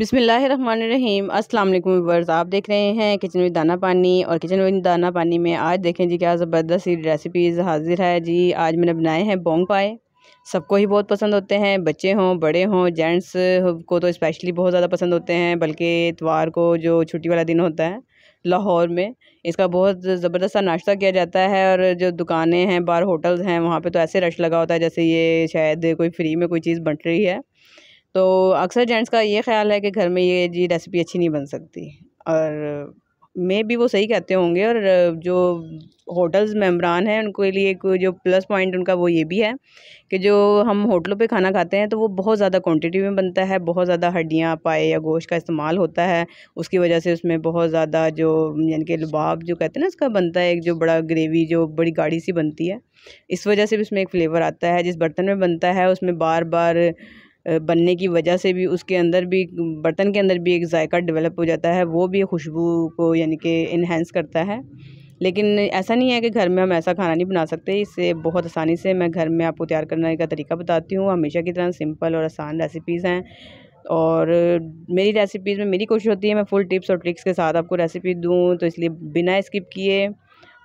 बिसमीम अस्सलाम आप देख रहे हैं किचन विद दाना पानी और किचन विद दाना पानी में आज देखें जी क्या ज़बरदस्त रेसिपीज़ हाजिर है जी आज मैंने बनाए हैं बोंग पाए सबको ही बहुत पसंद होते हैं बच्चे हों बड़े हों जेंट्स को तो स्पेशली बहुत ज़्यादा पसंद होते हैं बल्कि इतवार को जो छुट्टी वाला दिन होता है लाहौर में इसका बहुत ज़बरदस्त सा नाश्ता किया जाता है और जो दुकानें हैं बार होटल्स हैं वहाँ पे तो ऐसे रश लगा होता है जैसे ये शायद कोई फ्री में कोई चीज़ बंट रही है तो अक्सर जेंट्स का ये ख्याल है कि घर में ये जी रेसिपी अच्छी नहीं बन सकती और मे भी वो सही कहते होंगे और जो होटल्स मेम्बरान हैं उनके लिए एक जो प्लस पॉइंट उनका वो ये भी है कि जो हम होटलों पे खाना खाते हैं तो वो बहुत ज़्यादा क्वांटिटी में बनता है बहुत ज़्यादा हड्डियाँ पाए या गोश्त का इस्तेमाल होता है उसकी वजह से उसमें बहुत ज़्यादा जो यानी कि लबाब जो कहते हैं ना उसका बनता है एक जो बड़ा ग्रेवी जो बड़ी गाढ़ी सी बनती है इस वजह से भी उसमें एक फ़्लेवर आता है जिस बर्तन में बनता है उसमें बार बार बनने की वजह से भी उसके अंदर भी बर्तन के अंदर भी एक जायका डेवलप हो जाता है वो भी खुशबू को यानी कि इन्हेंस करता है लेकिन ऐसा नहीं है कि घर में हम ऐसा खाना नहीं बना सकते इससे बहुत आसानी से मैं घर में आपको तैयार करने का तरीका बताती हूँ हमेशा की तरह सिंपल और आसान रेसिपीज़ हैं और मेरी रेसिपीज़ में मेरी कोशिश होती है मैं फुल टिप्स और ट्रिक्स के साथ आपको रेसिपी दूँ तो इसलिए बिना स्किप किए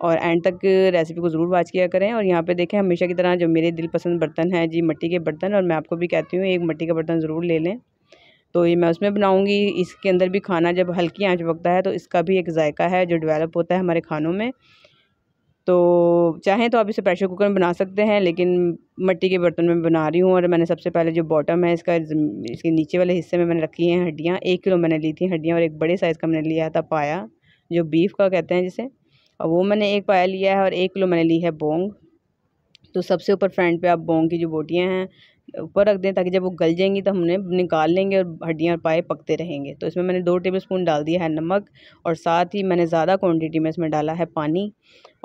और एंड तक रेसिपी को ज़रूर वाच किया करें और यहाँ पे देखें हमेशा की तरह जो मेरे दिल पसंद बर्तन है जी मिट्टी के बर्तन और मैं आपको भी कहती हूँ एक मिट्टी का बर्तन ज़रूर ले लें तो ये मैं उसमें बनाऊँगी इसके अंदर भी खाना जब हल्की आँच पकता है तो इसका भी एक जायका है जो डिवेलप होता है हमारे खानों में तो चाहें तो आप इसे प्रेशर कुकर में बना सकते हैं लेकिन मिट्टी के बर्तन में बना रही हूँ और मैंने सबसे पहले जो बॉटम है इसका इसके नीचे वाले हिस्से में मैंने रखी हैं हड्डियाँ एक किलो मैंने ली थी हड्डियाँ और एक बड़े साइज़ का मैंने लिया था पाया जो बीफ का कहते हैं जिसे और वो मैंने एक पाया लिया है और एक किलो मैंने ली है बोंग तो सबसे ऊपर फ्रंट पे आप बोंग की जो बोटियाँ हैं ऊपर रख दें ताकि जब वो गल जाएंगी तो हमने निकाल लेंगे और हड्डियाँ पाए पकते रहेंगे तो इसमें मैंने दो टेबल स्पून डाल दिया है नमक और साथ ही मैंने ज़्यादा क्वांटिटी में इसमें डाला है पानी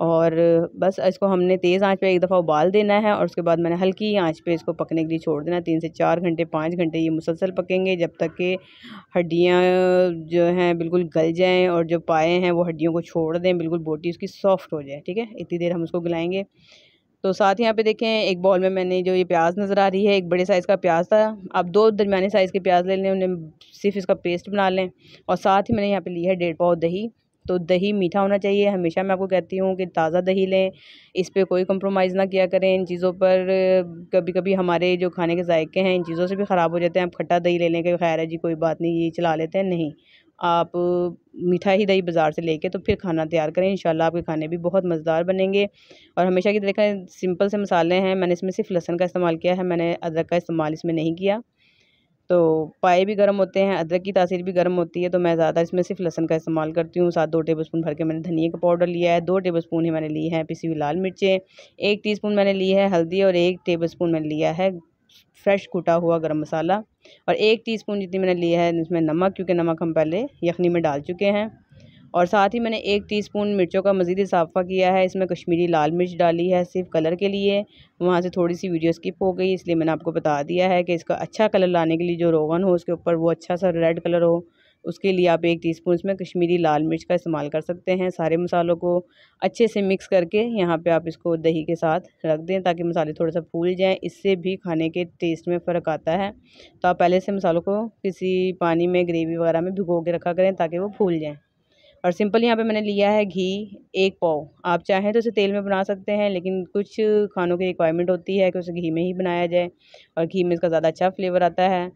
और बस इसको हमने तेज़ आंच पे एक दफ़ा उबाल देना है और उसके बाद मैंने हल्की आंच पे इसको पकने के लिए छोड़ देना तीन से चार घंटे पाँच घंटे ये मुसलसल पकेंगे जब तक कि हड्डियाँ जो हैं बिल्कुल गल जाएँ और जो पाए हैं वो हड्डियों को छोड़ दें बिल्कुल बोटी उसकी सॉफ्ट हो जाए ठीक है इतनी देर हम उसको गलाएँगे तो साथ ही यहाँ पे देखें एक बॉल में मैंने जो ये प्याज नज़र आ रही है एक बड़े साइज़ का प्याज था आप दो दरमिया साइज़ के प्याज ले लें उन्हें सिर्फ इसका पेस्ट बना लें और साथ ही मैंने यहाँ पे ली है डेढ़ पाव दही तो दही मीठा होना चाहिए हमेशा मैं आपको कहती हूँ कि ताज़ा दही लें इस पर कोई कंप्रोमाइज़ ना किया करें इन चीज़ों पर कभी कभी हमारे जो खाने के जायके हैं इन चीज़ों से भी ख़राब हो जाते हैं आप खट्टा दही ले लें कि खैर है जी कोई बात नहीं ये चला लेते हैं नहीं आप मीठा ही दही बाज़ार से लेके तो फिर खाना तैयार करें इंशाल्लाह आपके खाने भी बहुत मज़ेदार बनेंगे और हमेशा की देखा सिंपल से मसाले हैं मैंने इसमें सिर्फ लहसन का इस्तेमाल किया है मैंने अदरक का इस्तेमाल इसमें नहीं किया तो पाए भी गर्म होते हैं अदरक की तासीर भी गर्म होती है तो मैं ज़्यादा इसमें सिर्फ लहसन का इस्तेमाल करती हूँ साथ दो टेबल स्पून भर के मैंने धनिया का पाउडर लिया है दो टेबल स्पून ही मैंने ली है पिसी हुई लाल मिर्चें एक टीस्पून मैंने ली है हल्दी और एक टेबल स्पून मैंने लिया है फ्रेश कुटा हुआ गरम मसाला और एक टीस्पून जितनी मैंने लिया है इसमें नमक क्योंकि नमक हम पहले यखनी में डाल चुके हैं और साथ ही मैंने एक टीस्पून मिर्चों का मज़ीद इजाफा किया है इसमें कश्मीरी लाल मिर्च डाली है सिर्फ कलर के लिए वहाँ से थोड़ी सी वीडियो स्किप हो गई इसलिए मैंने आपको बता दिया है कि इसका अच्छा कलर लाने के लिए जो रोगन हो उसके ऊपर वो अच्छा सा रेड कलर हो उसके लिए आप एक टीस्पून इसमें कश्मीरी लाल मिर्च का इस्तेमाल कर सकते हैं सारे मसालों को अच्छे से मिक्स करके यहाँ पे आप इसको दही के साथ रख दें ताकि मसाले थोड़ा सा फूल जाएं इससे भी खाने के टेस्ट में फ़र्क आता है तो आप पहले से मसालों को किसी पानी में ग्रेवी वगैरह में भिगो के रखा करें ताकि वो फूल जाएँ और सिंपल यहाँ पे मैंने लिया है घी एक पाव आप चाहें तो इसे तेल में बना सकते हैं लेकिन कुछ खानों की रिक्वायरमेंट होती है कि उसे घी में ही बनाया जाए और घी में इसका ज़्यादा अच्छा फ्लेवर आता है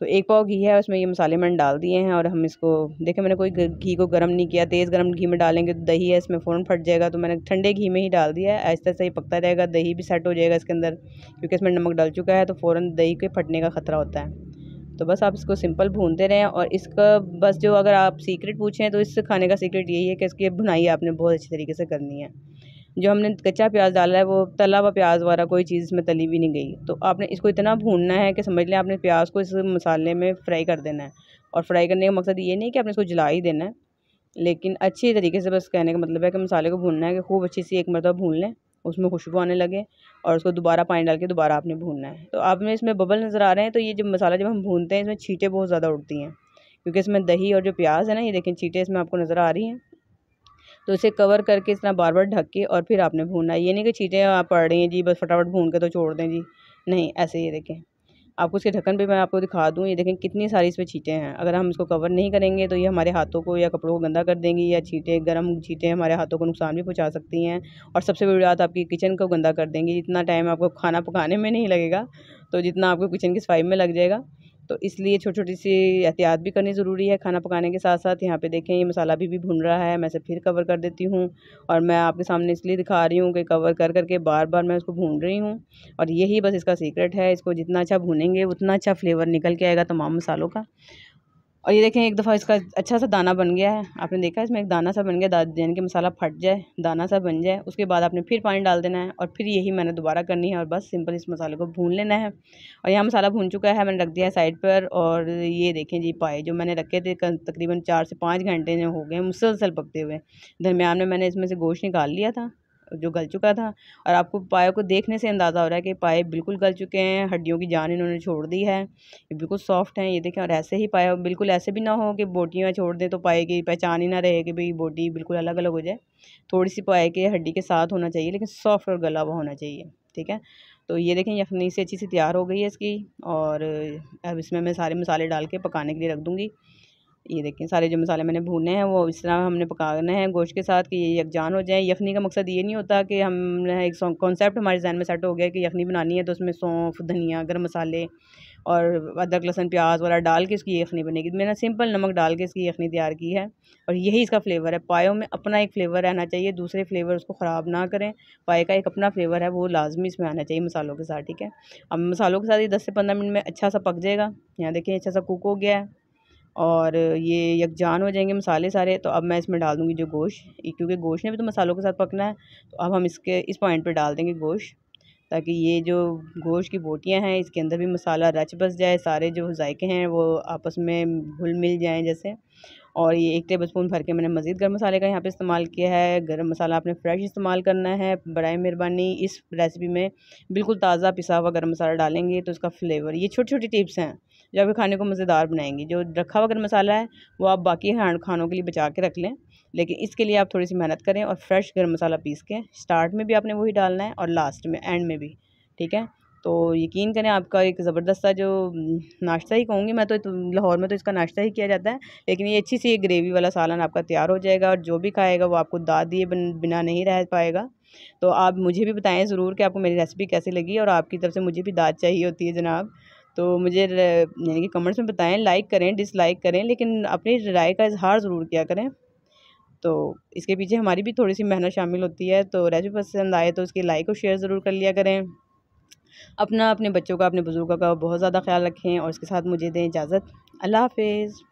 तो एक पाव घी है उसमें ये मसाले मैंने डाल दिए हैं और हम इसको देखें मैंने कोई घी को गर्म नहीं किया तेज़ गर्म घी में डालेंगे तो दही है इसमें फ़ौरन फट जाएगा तो मैंने ठंडे घी में ही डाल दिया है ऐसे ऐसे ही पकता रहेगा दही भी सेट हो जाएगा इसके अंदर क्योंकि इसमें नमक डाल चुका है तो फ़ौरन दही के फटने का ख़तरा होता है तो बस आप इसको सिंपल भूनते रहें और इसका बस जो अगर आप सीक्रेट पूछें तो इस खाने का सीक्रेट यही है कि इसकी भुनाई आपने बहुत अच्छी तरीके से करनी है जो हमने कच्चा प्याज डाला है वो तला हुआ प्याज वगैरह कोई चीज़ इसमें तली भी नहीं गई तो आपने इसको इतना भूनना है कि समझ लें आपने प्याज को इस मसाले में फ्राई कर देना है और फ्राई करने का मकसद ये नहीं कि आपने इसको जला ही देना है लेकिन अच्छी तरीके से बस कहने का मतलब है कि मसाले को भूनना है कि खूब अच्छी सी एक मरतबा भून लें उसमें खुशबू आने लगे और उसको दोबारा पानी डाल के दोबारा आपने भूनना है तो आप में इसमें बबल नज़र आ रहे हैं तो ये जब मसाला जब हम भूनते हैं इसमें छीटें बहुत ज़्यादा उड़ती हैं क्योंकि इसमें दही और जो प्याज है ना ये देखें छीटें इसमें आपको नज़र आ रही हैं तो इसे कवर करके इतना बार बार ढक के और फिर आपने भूनना है ये नहीं कि चीज़ें आप पड़ रही हैं जी बस फटाफट भून के तो छोड़ दें जी नहीं ऐसे ये देखें आपको इसके ढक्कन पे मैं आपको दिखा दूँ ये देखें कितनी सारी इस पर छीटें हैं अगर हम इसको कवर नहीं करेंगे तो ये हमारे हाथों को या कपड़ों को गंदा कर देंगी या छीटें गर्म छीटें हमारे हाथों को नुकसान भी पहुँचा सकती हैं और सबसे बड़ी बात आपकी किचन को गंदा कर देंगी जितना टाइम आपको खाना पकाने में नहीं लगेगा तो जितना आपको किचन की सफाई में लग जाएगा तो इसलिए छोटी छोटी सी एहतियात भी करनी ज़रूरी है खाना पकाने के साथ साथ यहाँ पे देखें ये मसाला भी भी भुन रहा है मैं इसे फिर कवर कर देती हूँ और मैं आपके सामने इसलिए दिखा रही हूँ कि कवर कर करके बार बार मैं उसको भून रही हूँ और यही बस इसका सीक्रेट है इसको जितना अच्छा भूनेंगे उतना अच्छा फ्लेवर निकल के आएगा तमाम मसालों का और ये देखें एक दफ़ा इसका अच्छा सा दाना बन गया है आपने देखा इसमें एक दाना सा बन गया दादी यानी के मसाला फट जाए दाना सा बन जाए उसके बाद आपने फिर पानी डाल देना है और फिर यही मैंने दोबारा करनी है और बस सिंपल इस मसाले को भून लेना है और यहाँ मसाला भून चुका है मैंने रख दिया है साइड पर और ये देखें जी पाए जो मैंने रखे थे तकरीबन चार से पाँच घंटे हो गए मुसलसल पकते हुए दरमियान में मैंने इसमें से गोश्त निकाल लिया था जो गल चुका था और आपको पाए को देखने से अंदाज़ा हो रहा है कि पाए बिल्कुल गल चुके हैं हड्डियों की जान इन्होंने छोड़ दी है ये बिल्कुल सॉफ्ट हैं ये देखें और ऐसे ही पाया बिल्कुल ऐसे भी ना हो कि बोटियाँ छोड़ दें तो पाए की पहचान ही ना रहे कि भाई बोटी बिल्कुल अलग अलग हो जाए थोड़ी सी पाए के हड्डी के साथ होना चाहिए लेकिन सॉफ्ट और गला हुआ होना चाहिए ठीक है तो ये देखें यखनी से अच्छी सी तैयार हो गई है इसकी और अब इसमें मैं सारे मसाले डाल के पकाने के लिए रख दूँगी ये देखें सारे जो मसाले मैंने भूने हैं वो इस तरह हमने पकाने हैं गोश्त के साथ कि ये यकजान हो जाए यखनी का मकसद ये नहीं होता कि हमने एक कॉन्सेप्ट हमारे जहन में सेट हो गया कि यखनी बनानी है तो उसमें सौंफ धनिया गर्म मसाले और अदरक लहसन प्याज वगैरह डाल के इसकी यखनी बनेगी मैंने सिंपल नमक डाल के इसकी यखनी तैयार की है और यही इसका फ्लेवर है पायों में अपना एक फ्लेवर रहना चाहिए दूसरे फ्लेवर उसको ख़राब ना करें पाए का एक अपना फ्लेवर है वो लाजमी इसमें आना चाहिए मसालों के साथ ठीक है अब मसालों के साथ ये दस से पंद्रह मिनट में अच्छा सा पक जाएगा यहाँ देखिए अच्छा सा कुक हो गया है और ये यकजान हो जाएंगे मसाले सारे तो अब मैं इसमें डाल दूँगी जो गोश्त क्योंकि गोश्त ने भी तो मसालों के साथ पकना है तो अब हम इसके इस पॉइंट पर डाल देंगे गोश्त ताकि ये जो गोश्त की बोटियाँ हैं इसके अंदर भी मसाला रच बस जाए सारे जो जायके हैं वो आपस में घुल मिल जाएँ जैसे और ये एक टेबल स्पून भर के मैंने मज़ीद गर्म मसाले का यहाँ पे इस्तेमाल किया है गर्म मसाला आपने फ़्रेश इस्तेमाल करना है बर मेहरबानी इस रेसिपी में बिल्कुल ताज़ा पिसा हुआ गर्म मसाला डालेंगे तो उसका फ्लेवर ये छोटी छोटी टिप्स हैं जो आपके खाने को मज़ेदार बनाएंगी जो रखा हुआ गर्म मसाला है वो आप बाकी खानों के लिए बचा के रख लें लेकिन इसके लिए आप थोड़ी सी मेहनत करें और फ्रेश गर्म मसाला पीस के स्टार्ट में भी आपने वही डालना है और लास्ट में एंड में भी ठीक है तो यकीन करें आपका एक ज़बरदस्त सा जो हम्म, नाश्ता ही कहूँगी मैं तो, तो लाहौर में तो इसका नाश्ता ही किया जाता है लेकिन ये अच्छी सी ग्रेवी वाला सालन आपका तैयार हो जाएगा और जो भी खाएगा वो आपको दाद दिए बिना नहीं रह पाएगा तो आप मुझे भी बताएं ज़रूर कि आपको मेरी रेसिपी कैसी लगी और आपकी तरफ से मुझे भी दाद चाहिए होती है जनाब तो मुझे यानी कि कमेंट्स में बताएं लाइक करें डिसलाइक करें लेकिन अपनी राय का इजहार ज़रूर किया करें तो इसके पीछे हमारी भी थोड़ी सी मेहनत शामिल होती है तो रेसिपी पसंद आए तो उसकी लाइक और शेयर ज़रूर कर लिया करें अपना अपने बच्चों का अपने बुज़ुर्गों का बहुत ज़्यादा ख्याल रखें और इसके साथ मुझे दें इजाज़त अल्लाह हाफिज़